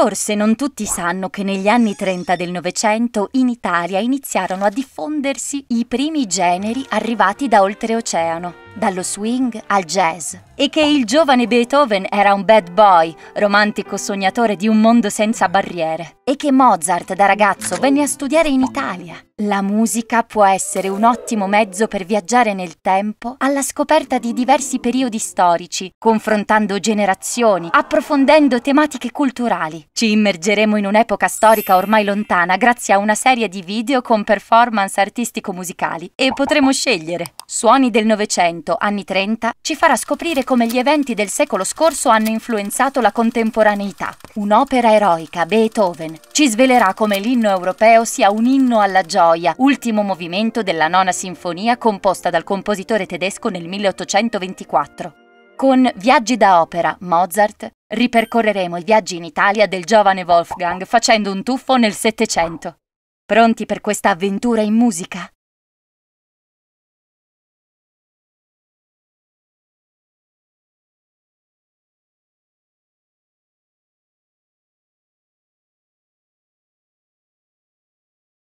Forse non tutti sanno che negli anni 30 del Novecento in Italia iniziarono a diffondersi i primi generi arrivati da oltreoceano dallo swing al jazz, e che il giovane Beethoven era un bad boy, romantico sognatore di un mondo senza barriere, e che Mozart da ragazzo venne a studiare in Italia. La musica può essere un ottimo mezzo per viaggiare nel tempo alla scoperta di diversi periodi storici, confrontando generazioni, approfondendo tematiche culturali. Ci immergeremo in un'epoca storica ormai lontana grazie a una serie di video con performance artistico-musicali e potremo scegliere Suoni del Novecento, anni 30, ci farà scoprire come gli eventi del secolo scorso hanno influenzato la contemporaneità. Un'opera eroica, Beethoven, ci svelerà come l'inno europeo sia un inno alla gioia, ultimo movimento della nona sinfonia composta dal compositore tedesco nel 1824. Con Viaggi da opera, Mozart, ripercorreremo i viaggi in Italia del giovane Wolfgang facendo un tuffo nel Settecento. Pronti per questa avventura in musica?